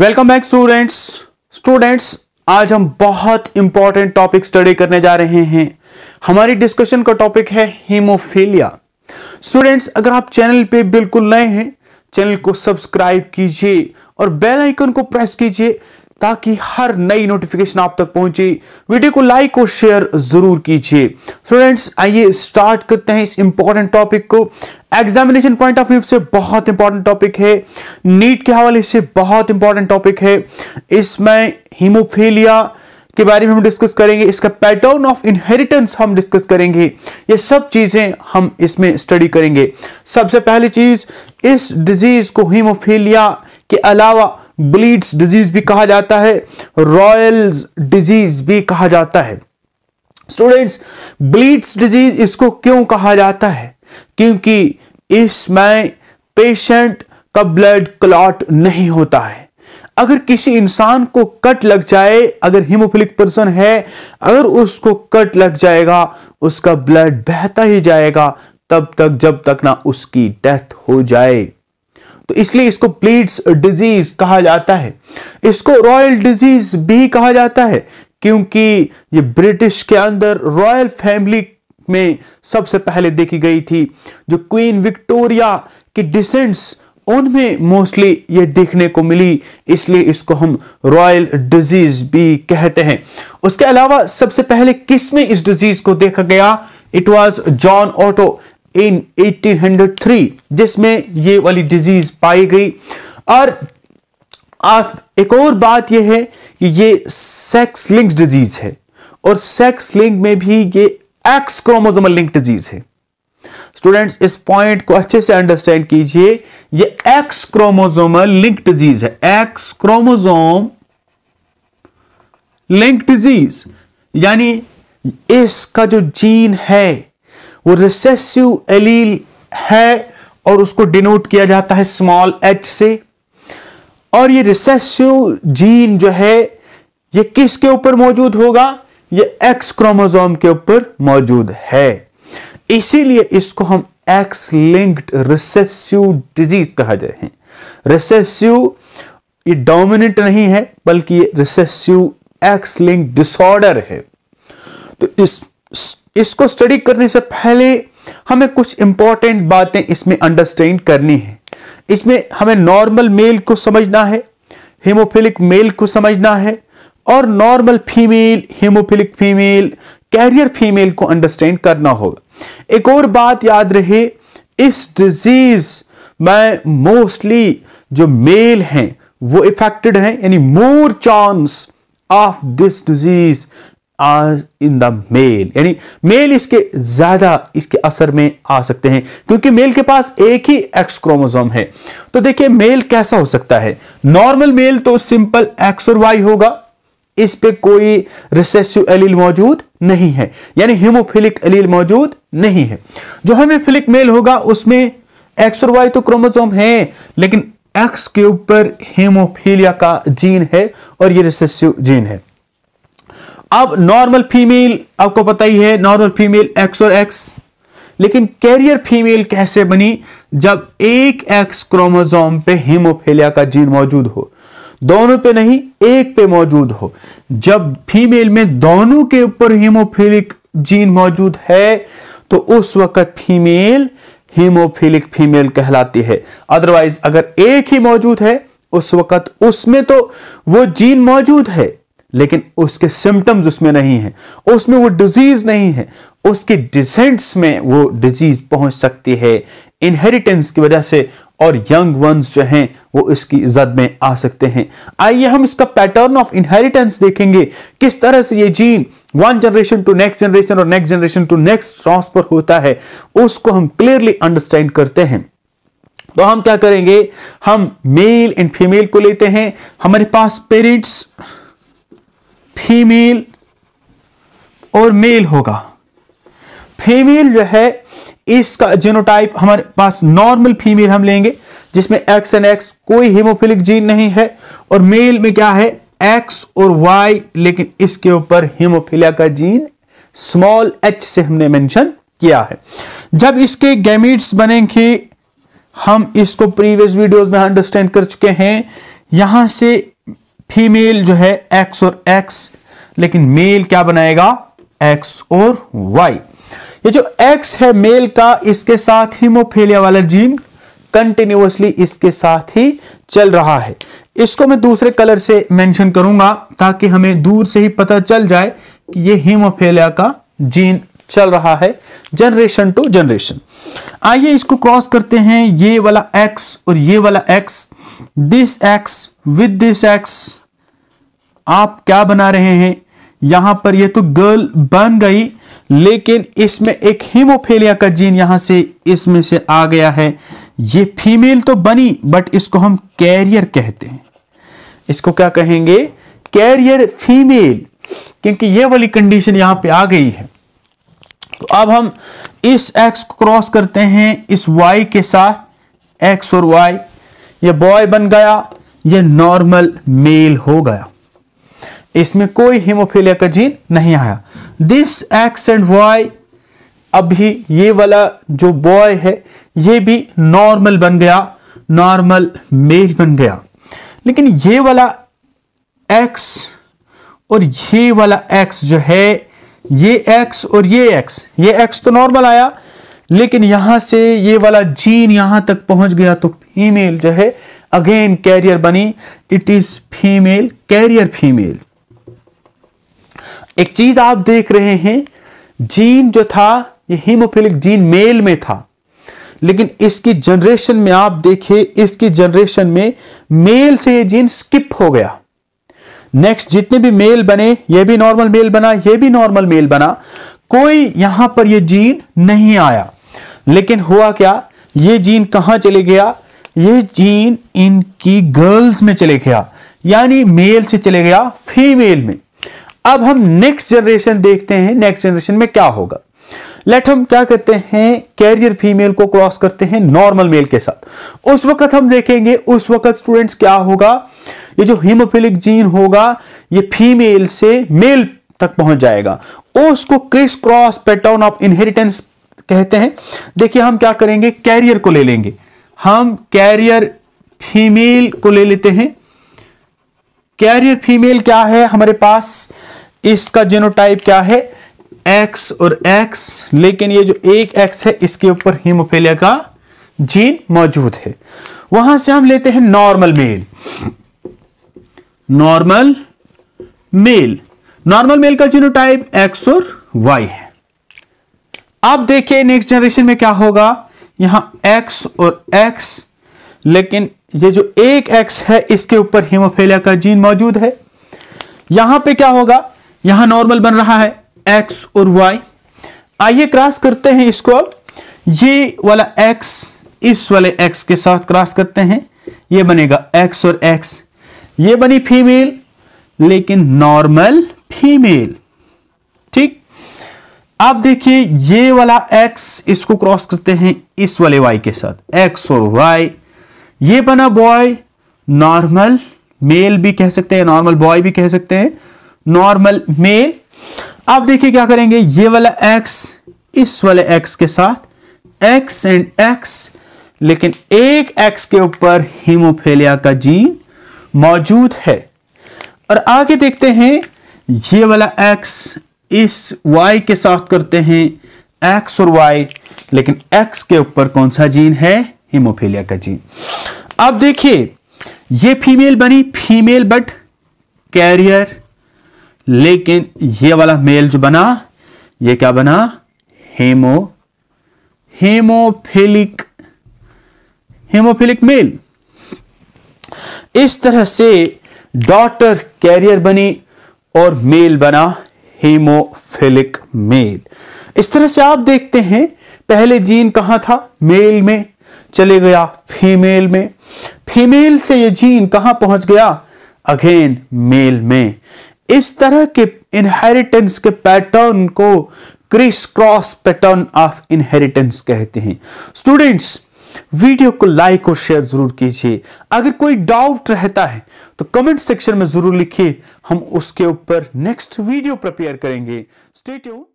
welcome back students students आज हम बहुत इंपॉर्टेंट टॉपिक स्टडी करने जा रहे हैं हमारी डिस्कशन का टॉपिक है हीमोफीलिया स्टूडेंट्स अगर आप चैनल पे बिल्कुल नए हैं चैनल को सब्सक्राइब कीजिए और बेल आइकन को प्रेस कीजिए ताकि हर नई नोटिफिकेशन आप तक पहुंचे वीडियो को लाइक और शेयर जरूर कीजिए स्टूडेंट्स आइए स्टार्ट करते हैं इस इंपॉर्टेंट टॉपिक को एग्जामिनेशन पॉइंट ऑफ व्यू से बहुत इंपॉर्टेंट टॉपिक है नीट के हवाले से बहुत इंपॉर्टेंट टॉपिक है इसमें हीमोफीलिया के बारे में हम डिस्कस करेंगे इसका पैटर्न ऑफ इनहेरिटेंस हम डिस्कस करेंगे ये सब चीजें हम इसमें स्टडी करेंगे सबसे पहली चीज इस डिजीज को हीमोफीलिया के अलावा ब्लीड्स डिजीज भी कहा जाता है रॉयल्स डिजीज भी कहा जाता है स्टूडेंट्स ब्लीड्स डिजीज इसको क्यों कहा जाता है क्योंकि इसमें पेशेंट का ब्लड क्लॉट नहीं होता है अगर किसी इंसान को कट लग जाए अगर हिमोफिलिक पर्सन है अगर उसको कट लग जाएगा उसका ब्लड बहता ही जाएगा तब तक जब तक ना उसकी डेथ हो जाए तो इसलिए इसको ब्लीड्स डिजीज कहा जाता है इसको रॉयल डिजीज भी कहा जाता है क्योंकि ये ब्रिटिश के अंदर रॉयल फैमिली में सबसे पहले देखी गई थी जो क्वीन विक्टोरिया की डिसेंट्स उनमें मोस्टली ये देखने को मिली इसलिए इसको हम रॉयल डिजीज भी कहते हैं उसके अलावा सबसे पहले किस में इस डिजीज को देखा गया it was John Otto in 1803 जिसमें ये वाली डिजीज पाई गई और एक और बात यह है कि ये सेक्स लिंक डिजीज है और सेक्स लिंक में भी ये एक्स क्रोमोजोमल लिंक डिजीज है स्टूडेंट्स इस पॉइंट को अच्छे से अंडरस्टैंड कीजिए ये एक्स क्रोमोजोमल लिंक डिजीज है एक्स क्रोमोजोम लिंक डिजीज यानी इसका जो जीन है वो रिसेसिव एलील है और उसको डिनोट किया जाता है स्मॉल एच से और ये रिसेसिव जीन जो है ये किसके ऊपर मौजूद होगा ये एक्स क्रोमोजोम के ऊपर मौजूद है इसीलिए इसको हम एक्स लिंक्ड रिसेसिव डिजीज कहा जाए हैं रिसेसिव ये डोमिनेंट नहीं है बल्कि ये रिसेसिव एक्स लिंक डिसऑर्डर है तो इस इसको स्टडी करने से पहले हमें कुछ इंपॉर्टेंट बातें इसमें अंडरस्टैंड करनी है इसमें हमें नॉर्मल मेल को समझना है हेमोफिलिक मेल को समझना है और normal female haemophilic female carrier female को अंडरस्टैंड करना होगा एक और बात याद रहे इस डिजीज में मोस्टली जो मेल हैं वो इफेक्टेड हैं यानी more chance of this disease आज इन द मेल यानी मेल इसके ज्यादा इसके असर में आ सकते हैं क्योंकि मेल के पास एक ही एक्स क्रोमोसोम है तो देखिए मेल कैसा हो सकता है नॉर्मल मेल तो सिंपल एक्स और वाई होगा इस पे कोई रिसेसिव एलील मौजूद नहीं है यानी हिमोफिलिक एलील मौजूद नहीं है जो हेमोफिलिक मेल होगा उसमें एक्स और वाई तो क्रोमोसोम है लेकिन एक्स के ऊपर हेमोफीलिया का जीन है और ये रिसेसिव जीन है अब नॉर्मल फीमेल आपको पता ही है नॉर्मल फीमेल एक्स और एक्स लेकिन कैरियर फीमेल कैसे बनी जब एक एक्स क्रोमोजोम पे हीमोफेलिया का जीन मौजूद हो दोनों पे नहीं एक पे मौजूद हो जब फीमेल में दोनों के ऊपर हीमोफिलिक जीन मौजूद है तो उस वक्त फीमेल हीमोफिलिक फीमेल कहलाती है अदरवाइज अगर एक ही मौजूद है उस वक्त उसमें तो वो जीन मौजूद है लेकिन उसके सिम्टम्स उसमें नहीं है उसमें वो डिजीज नहीं है उसके डिसेंट्स में वो डिजीज पहुंच सकती है इनहेरिटेंस की वजह से और यंग वंस जो हैं वो इसकी जद में आ सकते हैं आइए हम इसका पैटर्न ऑफ इनहेरिटेंस देखेंगे किस तरह से ये gene one generation to next generation और next generation to next transfer होता है उसको हम क्लियरली अंडरस्टैंड करते हैं तो हम क्या करेंगे हम मेल एंड फीमेल को लेते हैं हमारे पास पेरेंट्स फीमेल और मेल होगा फीमेल जो है इसका जीनोटाइप हमारे पास नॉर्मल फीमेल हम लेंगे जिसमें एक्स एंड एक्स कोई हीमोफिलिक जीन नहीं है और मेल में क्या है एक्स और वाई लेकिन इसके ऊपर हीमोफिलिया का जीन स्मॉल एच से हमने मेंशन किया है जब इसके गैमिट्स बनेंगे हम इसको प्रीवियस वीडियोस में अंडरस्टैंड कर चुके हैं यहां से फीमेल जो है एक्स और एक्स लेकिन मेल क्या बनाएगा एक्स और वाई ये जो एक्स है मेल का इसके साथ हीमोफीलिया वाला जीन कंटिन्यूसली इसके साथ ही चल रहा है इसको मैं दूसरे कलर से मेंशन करूंगा ताकि हमें दूर से ही पता चल जाए कि ये हिमोफेलिया का जीन चल रहा है जनरेशन टू जनरेशन आइए इसको क्रॉस करते हैं ये वाला एक्स और ये वाला X this X with this X आप क्या बना रहे हैं यहां पर ये तो गर्ल बन गई लेकिन इसमें एक हीमोफेलिया का जीन यहां से इसमें से आ गया है ये फीमेल तो बनी बट इसको हम कैरियर कहते हैं इसको क्या कहेंगे कैरियर फीमेल क्योंकि ये वाली कंडीशन यहां पे आ गई है तो अब हम इस एक्स को क्रॉस करते हैं इस वाई के साथ एक्स और वाई ये बॉय बन गया ये नॉर्मल मेल हो गया इसमें कोई हीमोफीलिया का जीन नहीं आया दिस एक्स एंड वाई अभी ये वाला जो बॉय है ये भी नॉर्मल बन गया नॉर्मल मेल बन गया लेकिन ये वाला एक्स और ये वाला एक्स जो है ये एक्स और ये एक्स ये एक्स तो नॉर्मल आया लेकिन यहां से ये वाला जीन यहां तक पहुंच गया तो फीमेल जो है अगेन कैरियर बनी it is female carrier female एक चीज आप देख रहे हैं जीन जो था ये हीमोफिलिक जीन मेल में था लेकिन इसकी जनरेशन में आप देखिए इसकी जनरेशन में मेल से ये जीन स्किप हो गया नेक्स्ट जितने भी मेल बने ये भी नॉर्मल मेल बना ये भी नॉर्मल मेल बना कोई यहां पर ये जीन नहीं आया लेकिन हुआ क्या ये जीन कहां चले गया ये जीन इनकी गर्ल्स में चले गया यानी मेल से चले गया फीमेल में अब हम नेक्स्ट जनरेशन देखते हैं नेक्स्ट जनरेशन में क्या होगा लेट हम क्या करते हैं कैरियर फीमेल को क्रॉस करते हैं नॉर्मल मेल के साथ उस वक्त हम देखेंगे उस वक्त स्टूडेंट्स क्या होगा ये जो हिमोफिलिक जीन होगा ये फीमेल से मेल तक पहुंच जाएगा उसको criss cross pattern of inheritance कहते हैं देखिए हम क्या करेंगे कैरियर को ले लेंगे हम कैरियर फीमेल को ले लेते हैं कैरियर फीमेल क्या है हमारे पास इसका जेनोटाइप क्या है एक्स और एक्स लेकिन ये जो एक एक्स है इसके ऊपर हीमोफेलिया का जीन मौजूद है वहां से हम लेते हैं normal male normal male normal male का जीनोटाइप एक्स और वाई है अब देखिए नेक्स्ट जनरेशन में क्या होगा यहां एक्स और एक्स लेकिन ये जो एक एक्स है इसके ऊपर हेमोफेलिया का जीन मौजूद है यहां पे क्या होगा यहां नॉर्मल बन रहा है एक्स और वाई आइए क्रॉस करते हैं इसको अब ये वाला एक्स इस वाले एक्स के साथ क्रॉस करते हैं ये बनेगा एक्स और एक्स ये बनी फीमेल लेकिन नॉर्मल फीमेल ठीक आप देखिए ये वाला एक्स इसको क्रॉस करते हैं इस वाले वाई के साथ एक्स और वाई ये बना बॉय नॉर्मल मेल भी कह सकते हैं नॉर्मल बॉय भी कह सकते हैं नॉर्मल मेल अब देखिए क्या करेंगे ये वाला एक्स इस वाले एक्स के साथ एक्स एंड एक्स लेकिन एक एक्स के ऊपर हीमोफेलिया का जीन मौजूद है और आगे देखते हैं ये वाला एक्स इस वाई के साथ करते हैं एक्स और वाई लेकिन एक्स के ऊपर कौन सा जीन है हीमोफीलिया का जीन अब देखिए ये फीमेल बनी फीमेल बट कैरियर लेकिन ये वाला मेल जो बना ये क्या बना हेमो हेमोफिलिक हेमोफिलिक मेल इस तरह से डॉटर कैरियर बनी और मेल बना हेमोफिलिक मेल इस तरह से आप देखते हैं पहले जीन कहां था मेल में चले गया फीमेल में फीमेल से ये जीन कहां पहुंच गया अगेन मेल में इस तरह के इनहेरिटेंस के पैटर्न को criss cross pattern of inheritance कहते हैं स्टूडेंट्स वीडियो को लाइक और शेयर जरूर कीजिए अगर कोई डाउट रहता है तो कमेंट सेक्शन में जरूर लिखिए हम उसके ऊपर नेक्स्ट वीडियो प्रिपेयर करेंगे स्टेट